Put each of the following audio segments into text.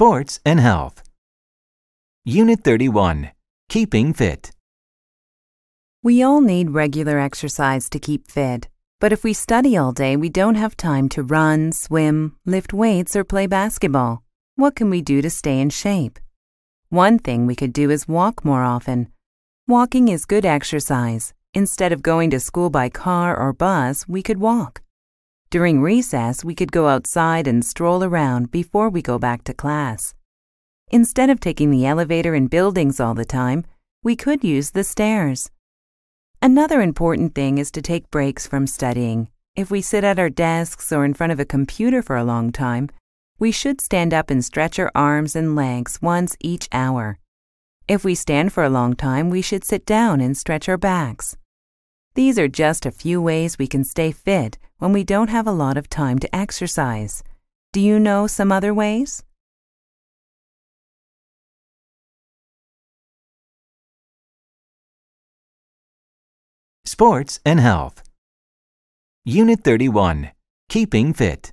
sports, and health. Unit 31 Keeping Fit. We all need regular exercise to keep fit, but if we study all day, we don't have time to run, swim, lift weights, or play basketball. What can we do to stay in shape? One thing we could do is walk more often. Walking is good exercise. Instead of going to school by car or bus, we could walk. During recess, we could go outside and stroll around before we go back to class. Instead of taking the elevator in buildings all the time, we could use the stairs. Another important thing is to take breaks from studying. If we sit at our desks or in front of a computer for a long time, we should stand up and stretch our arms and legs once each hour. If we stand for a long time, we should sit down and stretch our backs. These are just a few ways we can stay fit when we don't have a lot of time to exercise. Do you know some other ways? Sports and Health Unit 31 Keeping Fit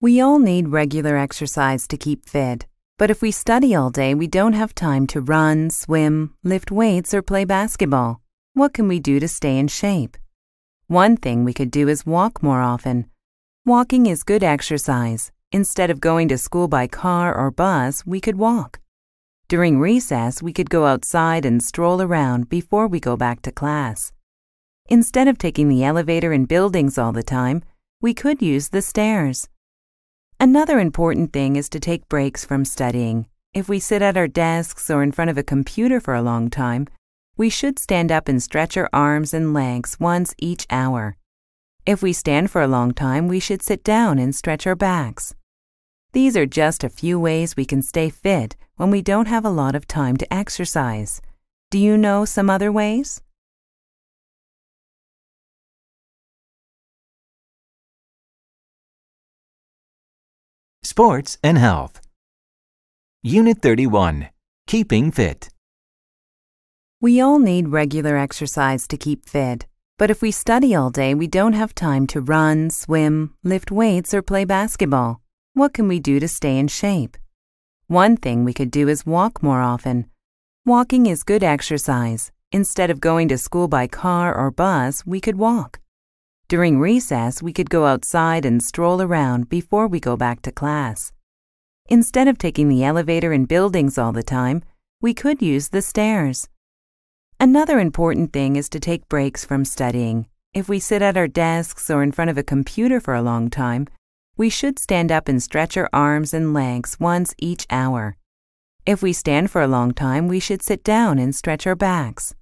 We all need regular exercise to keep fit, but if we study all day, we don't have time to run, swim, lift weights, or play basketball. What can we do to stay in shape? One thing we could do is walk more often. Walking is good exercise. Instead of going to school by car or bus, we could walk. During recess, we could go outside and stroll around before we go back to class. Instead of taking the elevator in buildings all the time, we could use the stairs. Another important thing is to take breaks from studying. If we sit at our desks or in front of a computer for a long time, we should stand up and stretch our arms and legs once each hour. If we stand for a long time, we should sit down and stretch our backs. These are just a few ways we can stay fit when we don't have a lot of time to exercise. Do you know some other ways? Sports and Health Unit 31 Keeping Fit we all need regular exercise to keep fit, but if we study all day, we don't have time to run, swim, lift weights, or play basketball. What can we do to stay in shape? One thing we could do is walk more often. Walking is good exercise. Instead of going to school by car or bus, we could walk. During recess, we could go outside and stroll around before we go back to class. Instead of taking the elevator in buildings all the time, we could use the stairs. Another important thing is to take breaks from studying. If we sit at our desks or in front of a computer for a long time, we should stand up and stretch our arms and legs once each hour. If we stand for a long time, we should sit down and stretch our backs.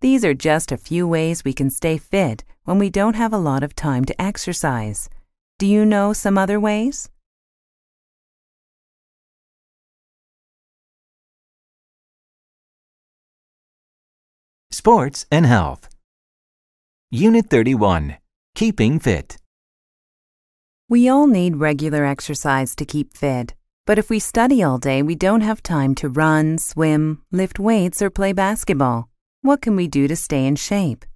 These are just a few ways we can stay fit when we don't have a lot of time to exercise. Do you know some other ways? sports, and health. Unit 31 Keeping Fit. We all need regular exercise to keep fit, but if we study all day, we don't have time to run, swim, lift weights, or play basketball. What can we do to stay in shape?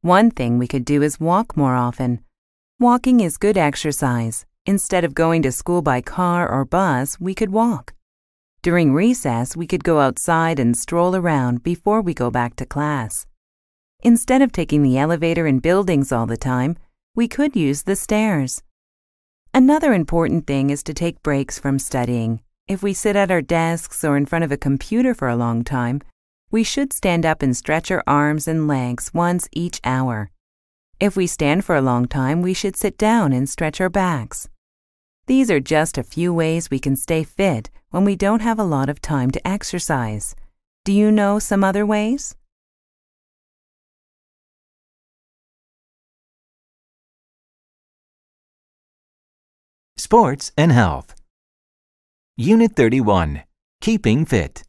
One thing we could do is walk more often. Walking is good exercise. Instead of going to school by car or bus, we could walk. During recess, we could go outside and stroll around before we go back to class. Instead of taking the elevator in buildings all the time, we could use the stairs. Another important thing is to take breaks from studying. If we sit at our desks or in front of a computer for a long time, we should stand up and stretch our arms and legs once each hour. If we stand for a long time, we should sit down and stretch our backs. These are just a few ways we can stay fit when we don't have a lot of time to exercise. Do you know some other ways? Sports and Health Unit 31 Keeping Fit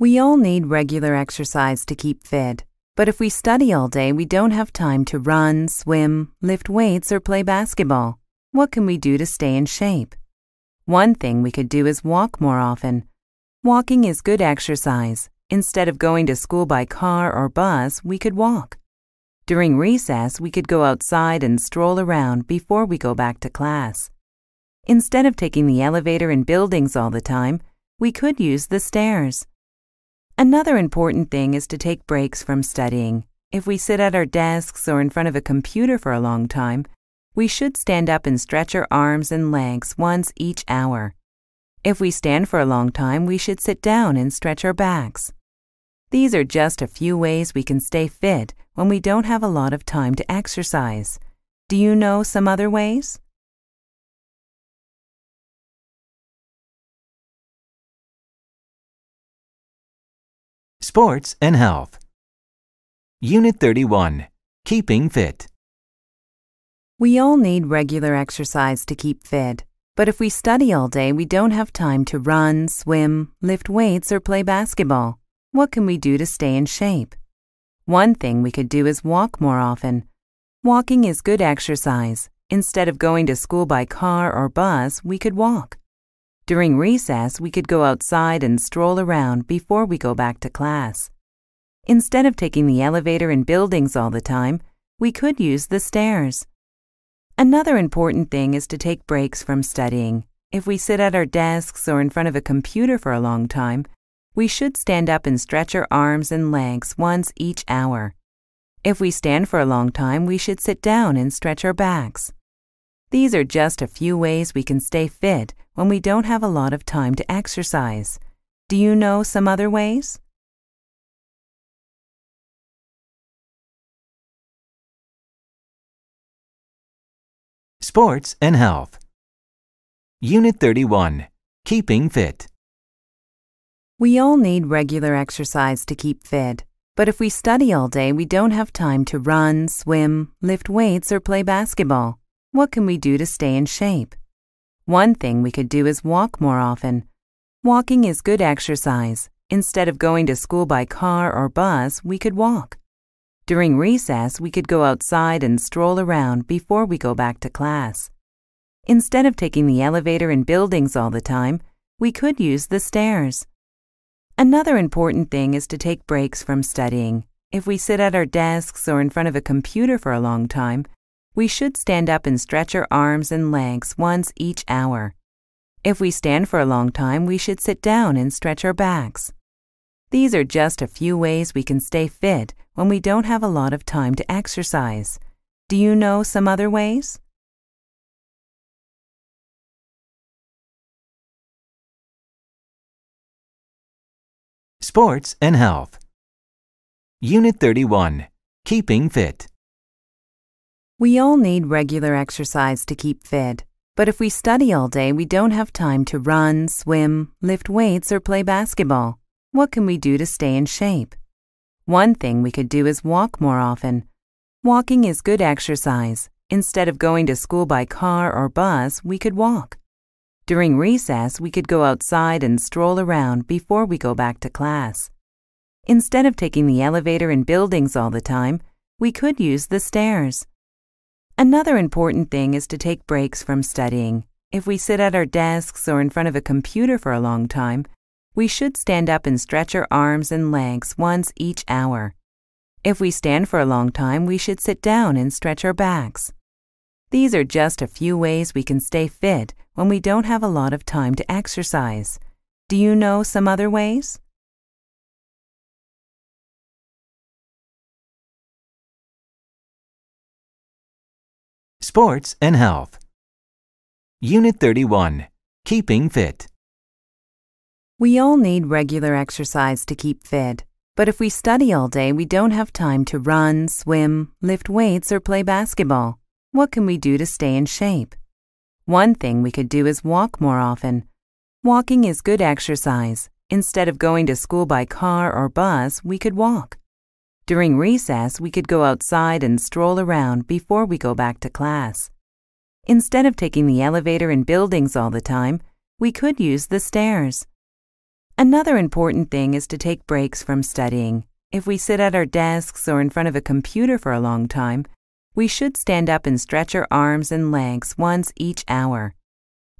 We all need regular exercise to keep fit, but if we study all day, we don't have time to run, swim, lift weights, or play basketball. What can we do to stay in shape? One thing we could do is walk more often. Walking is good exercise. Instead of going to school by car or bus, we could walk. During recess, we could go outside and stroll around before we go back to class. Instead of taking the elevator in buildings all the time, we could use the stairs. Another important thing is to take breaks from studying. If we sit at our desks or in front of a computer for a long time, we should stand up and stretch our arms and legs once each hour. If we stand for a long time, we should sit down and stretch our backs. These are just a few ways we can stay fit when we don't have a lot of time to exercise. Do you know some other ways? Sports and Health Unit 31 Keeping Fit we all need regular exercise to keep fit, but if we study all day, we don't have time to run, swim, lift weights, or play basketball. What can we do to stay in shape? One thing we could do is walk more often. Walking is good exercise. Instead of going to school by car or bus, we could walk. During recess, we could go outside and stroll around before we go back to class. Instead of taking the elevator in buildings all the time, we could use the stairs. Another important thing is to take breaks from studying. If we sit at our desks or in front of a computer for a long time, we should stand up and stretch our arms and legs once each hour. If we stand for a long time, we should sit down and stretch our backs. These are just a few ways we can stay fit when we don't have a lot of time to exercise. Do you know some other ways? sports, and health. Unit 31 Keeping Fit. We all need regular exercise to keep fit, but if we study all day, we don't have time to run, swim, lift weights, or play basketball. What can we do to stay in shape? One thing we could do is walk more often. Walking is good exercise. Instead of going to school by car or bus, we could walk. During recess, we could go outside and stroll around before we go back to class. Instead of taking the elevator in buildings all the time, we could use the stairs. Another important thing is to take breaks from studying. If we sit at our desks or in front of a computer for a long time, we should stand up and stretch our arms and legs once each hour. If we stand for a long time, we should sit down and stretch our backs. These are just a few ways we can stay fit when we don't have a lot of time to exercise. Do you know some other ways? Sports and Health Unit 31 Keeping Fit We all need regular exercise to keep fit, but if we study all day, we don't have time to run, swim, lift weights, or play basketball. What can we do to stay in shape? One thing we could do is walk more often. Walking is good exercise. Instead of going to school by car or bus, we could walk. During recess, we could go outside and stroll around before we go back to class. Instead of taking the elevator in buildings all the time, we could use the stairs. Another important thing is to take breaks from studying. If we sit at our desks or in front of a computer for a long time, we should stand up and stretch our arms and legs once each hour. If we stand for a long time, we should sit down and stretch our backs. These are just a few ways we can stay fit when we don't have a lot of time to exercise. Do you know some other ways? Sports and Health Unit 31 Keeping Fit we all need regular exercise to keep fit, but if we study all day, we don't have time to run, swim, lift weights, or play basketball. What can we do to stay in shape? One thing we could do is walk more often. Walking is good exercise. Instead of going to school by car or bus, we could walk. During recess, we could go outside and stroll around before we go back to class. Instead of taking the elevator in buildings all the time, we could use the stairs. Another important thing is to take breaks from studying. If we sit at our desks or in front of a computer for a long time, we should stand up and stretch our arms and legs once each hour.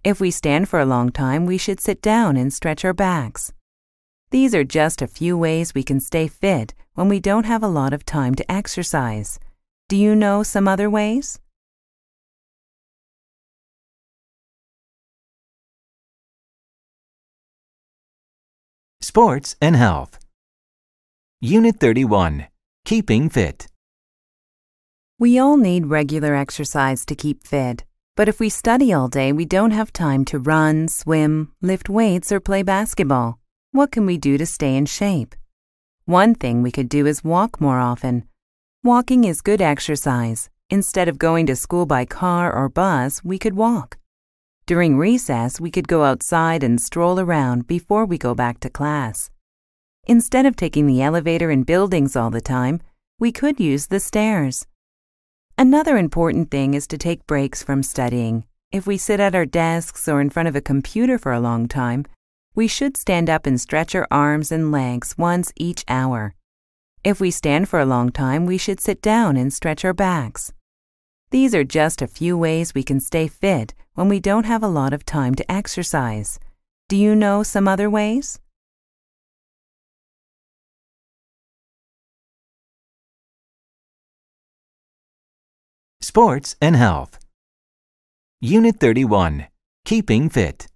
If we stand for a long time, we should sit down and stretch our backs. These are just a few ways we can stay fit when we don't have a lot of time to exercise. Do you know some other ways? sports, and health. Unit 31 Keeping Fit. We all need regular exercise to keep fit, but if we study all day, we don't have time to run, swim, lift weights, or play basketball. What can we do to stay in shape? One thing we could do is walk more often. Walking is good exercise. Instead of going to school by car or bus, we could walk. During recess, we could go outside and stroll around before we go back to class. Instead of taking the elevator in buildings all the time, we could use the stairs. Another important thing is to take breaks from studying. If we sit at our desks or in front of a computer for a long time, we should stand up and stretch our arms and legs once each hour. If we stand for a long time, we should sit down and stretch our backs. These are just a few ways we can stay fit when we don't have a lot of time to exercise. Do you know some other ways? Sports and Health Unit 31 Keeping Fit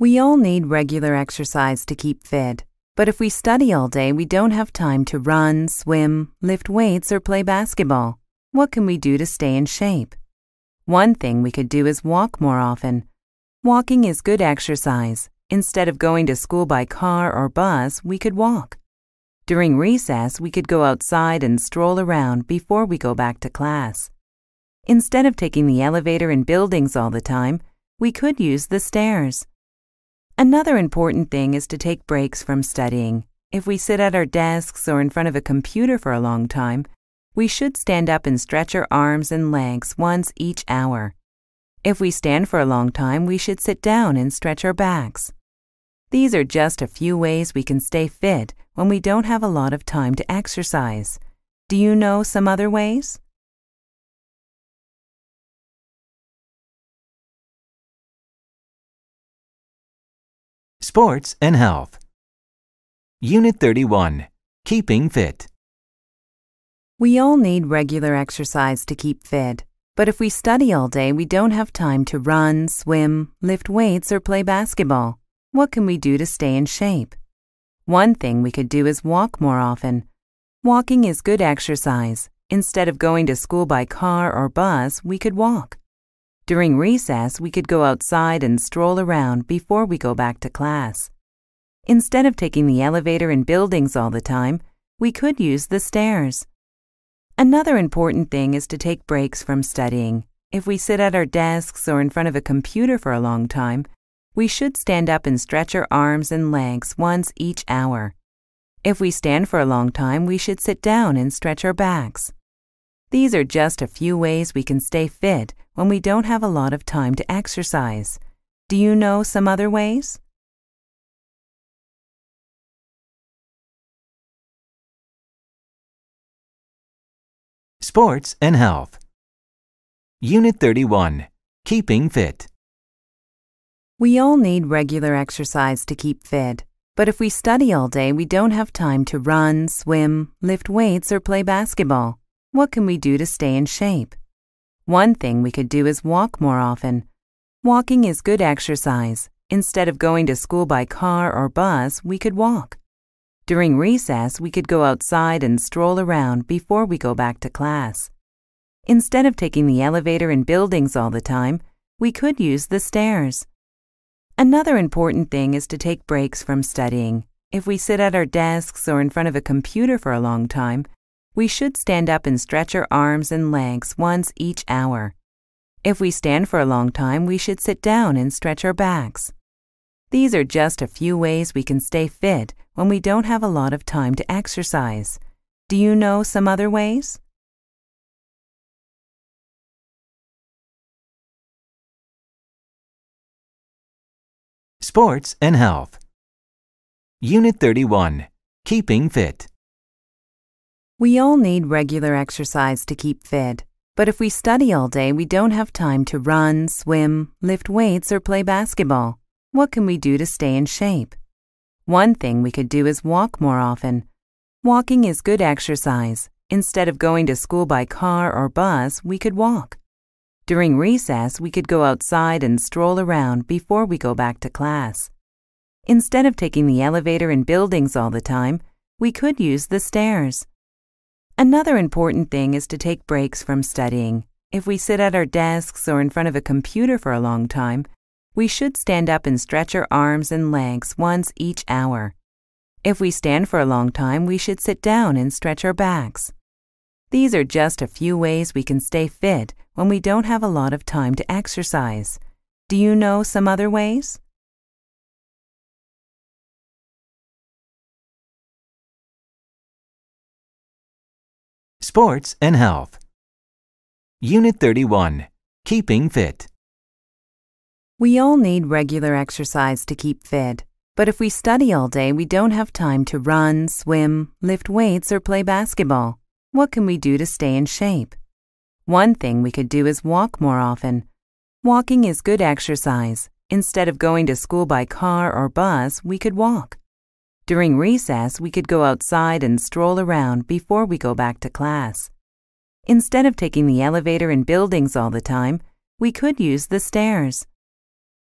We all need regular exercise to keep fit, but if we study all day, we don't have time to run, swim, lift weights, or play basketball. What can we do to stay in shape? One thing we could do is walk more often. Walking is good exercise. Instead of going to school by car or bus, we could walk. During recess, we could go outside and stroll around before we go back to class. Instead of taking the elevator in buildings all the time, we could use the stairs. Another important thing is to take breaks from studying. If we sit at our desks or in front of a computer for a long time, we should stand up and stretch our arms and legs once each hour. If we stand for a long time, we should sit down and stretch our backs. These are just a few ways we can stay fit when we don't have a lot of time to exercise. Do you know some other ways? Sports and Health Unit 31 Keeping Fit we all need regular exercise to keep fit, but if we study all day, we don't have time to run, swim, lift weights, or play basketball. What can we do to stay in shape? One thing we could do is walk more often. Walking is good exercise. Instead of going to school by car or bus, we could walk. During recess, we could go outside and stroll around before we go back to class. Instead of taking the elevator in buildings all the time, we could use the stairs. Another important thing is to take breaks from studying. If we sit at our desks or in front of a computer for a long time, we should stand up and stretch our arms and legs once each hour. If we stand for a long time, we should sit down and stretch our backs. These are just a few ways we can stay fit when we don't have a lot of time to exercise. Do you know some other ways? sports, and health. Unit 31 Keeping Fit. We all need regular exercise to keep fit, but if we study all day, we don't have time to run, swim, lift weights, or play basketball. What can we do to stay in shape? One thing we could do is walk more often. Walking is good exercise. Instead of going to school by car or bus, we could walk. During recess, we could go outside and stroll around before we go back to class. Instead of taking the elevator in buildings all the time, we could use the stairs. Another important thing is to take breaks from studying. If we sit at our desks or in front of a computer for a long time, we should stand up and stretch our arms and legs once each hour. If we stand for a long time, we should sit down and stretch our backs. These are just a few ways we can stay fit when we don't have a lot of time to exercise. Do you know some other ways? Sports and Health Unit 31 Keeping Fit We all need regular exercise to keep fit, but if we study all day, we don't have time to run, swim, lift weights, or play basketball. What can we do to stay in shape? One thing we could do is walk more often. Walking is good exercise. Instead of going to school by car or bus, we could walk. During recess, we could go outside and stroll around before we go back to class. Instead of taking the elevator in buildings all the time, we could use the stairs. Another important thing is to take breaks from studying. If we sit at our desks or in front of a computer for a long time, we should stand up and stretch our arms and legs once each hour. If we stand for a long time, we should sit down and stretch our backs. These are just a few ways we can stay fit when we don't have a lot of time to exercise. Do you know some other ways? Sports and Health Unit 31 Keeping Fit we all need regular exercise to keep fit, but if we study all day, we don't have time to run, swim, lift weights, or play basketball. What can we do to stay in shape? One thing we could do is walk more often. Walking is good exercise. Instead of going to school by car or bus, we could walk. During recess, we could go outside and stroll around before we go back to class. Instead of taking the elevator in buildings all the time, we could use the stairs.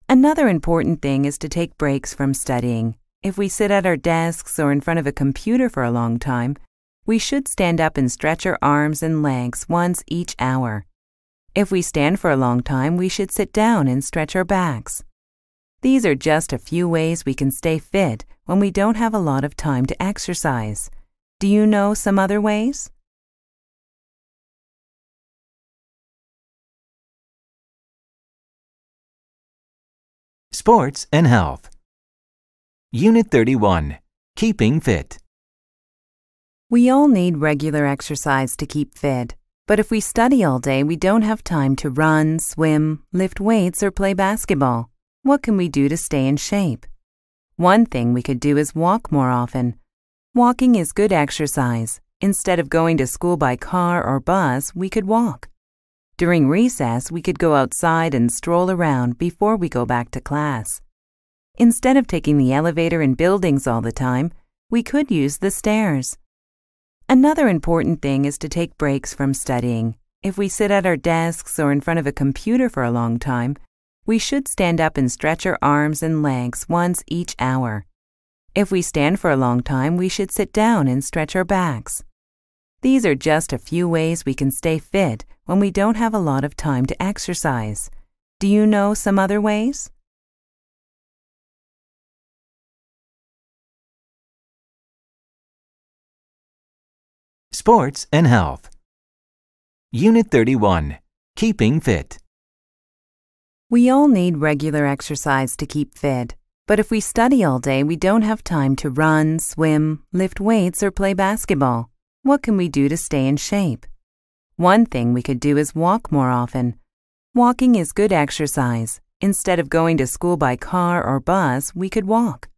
Another important thing is to take breaks from studying. If we sit at our desks or in front of a computer for a long time, we should stand up and stretch our arms and legs once each hour. If we stand for a long time, we should sit down and stretch our backs. These are just a few ways we can stay fit when we don't have a lot of time to exercise. Do you know some other ways? sports, and health. Unit 31 Keeping Fit. We all need regular exercise to keep fit, but if we study all day, we don't have time to run, swim, lift weights, or play basketball. What can we do to stay in shape? One thing we could do is walk more often. Walking is good exercise. Instead of going to school by car or bus, we could walk. During recess, we could go outside and stroll around before we go back to class. Instead of taking the elevator in buildings all the time, we could use the stairs. Another important thing is to take breaks from studying. If we sit at our desks or in front of a computer for a long time, we should stand up and stretch our arms and legs once each hour. If we stand for a long time, we should sit down and stretch our backs. These are just a few ways we can stay fit when we don't have a lot of time to exercise. Do you know some other ways? Sports and Health Unit 31 Keeping Fit We all need regular exercise to keep fit, but if we study all day, we don't have time to run, swim, lift weights, or play basketball. What can we do to stay in shape? One thing we could do is walk more often. Walking is good exercise. Instead of going to school by car or bus, we could walk.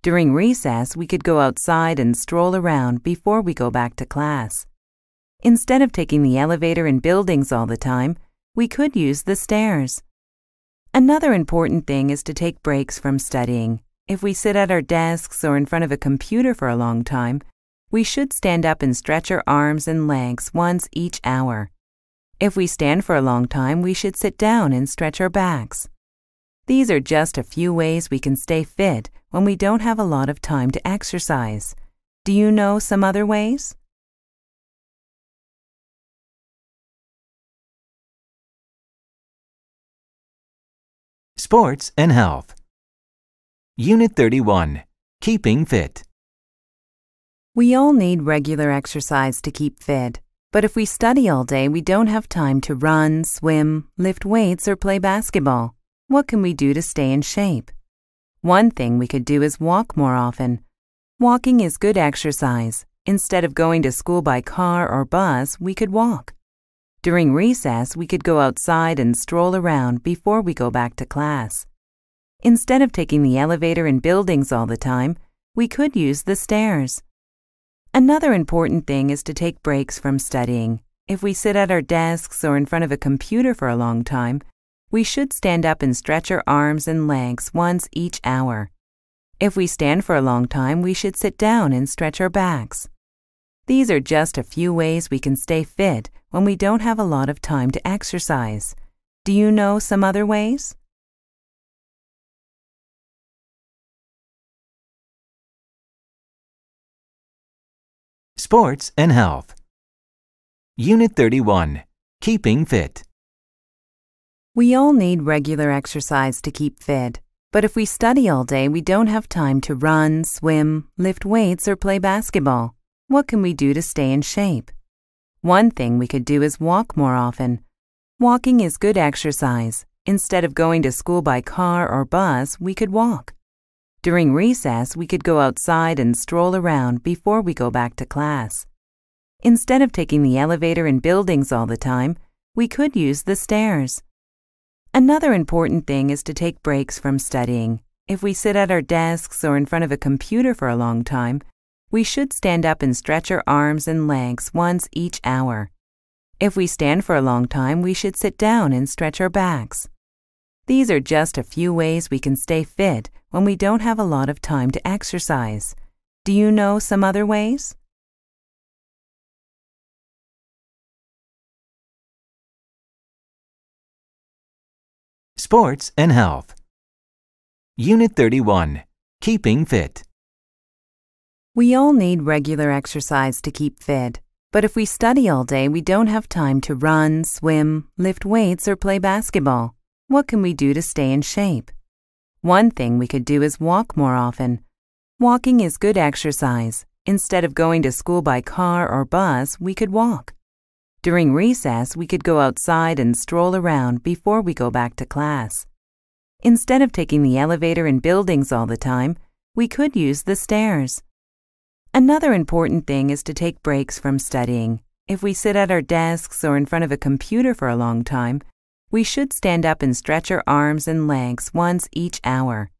During recess, we could go outside and stroll around before we go back to class. Instead of taking the elevator in buildings all the time, we could use the stairs. Another important thing is to take breaks from studying. If we sit at our desks or in front of a computer for a long time, we should stand up and stretch our arms and legs once each hour. If we stand for a long time, we should sit down and stretch our backs. These are just a few ways we can stay fit when we don't have a lot of time to exercise. Do you know some other ways? Sports and Health Unit 31 Keeping Fit we all need regular exercise to keep fit, but if we study all day, we don't have time to run, swim, lift weights, or play basketball. What can we do to stay in shape? One thing we could do is walk more often. Walking is good exercise. Instead of going to school by car or bus, we could walk. During recess, we could go outside and stroll around before we go back to class. Instead of taking the elevator in buildings all the time, we could use the stairs. Another important thing is to take breaks from studying. If we sit at our desks or in front of a computer for a long time, we should stand up and stretch our arms and legs once each hour. If we stand for a long time, we should sit down and stretch our backs. These are just a few ways we can stay fit when we don't have a lot of time to exercise. Do you know some other ways? sports, and health. Unit 31 Keeping Fit. We all need regular exercise to keep fit, but if we study all day, we don't have time to run, swim, lift weights, or play basketball. What can we do to stay in shape? One thing we could do is walk more often. Walking is good exercise. Instead of going to school by car or bus, we could walk. During recess, we could go outside and stroll around before we go back to class. Instead of taking the elevator in buildings all the time, we could use the stairs. Another important thing is to take breaks from studying. If we sit at our desks or in front of a computer for a long time, we should stand up and stretch our arms and legs once each hour. If we stand for a long time, we should sit down and stretch our backs. These are just a few ways we can stay fit when we don't have a lot of time to exercise. Do you know some other ways? Sports and Health Unit 31 Keeping Fit We all need regular exercise to keep fit, but if we study all day, we don't have time to run, swim, lift weights, or play basketball. What can we do to stay in shape? One thing we could do is walk more often. Walking is good exercise. Instead of going to school by car or bus, we could walk. During recess, we could go outside and stroll around before we go back to class. Instead of taking the elevator in buildings all the time, we could use the stairs. Another important thing is to take breaks from studying. If we sit at our desks or in front of a computer for a long time, we should stand up and stretch our arms and legs once each hour.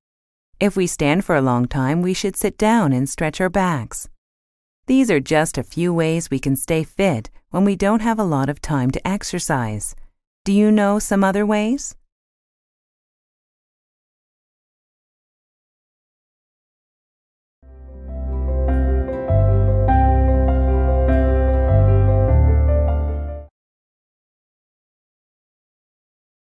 If we stand for a long time, we should sit down and stretch our backs. These are just a few ways we can stay fit when we don't have a lot of time to exercise. Do you know some other ways?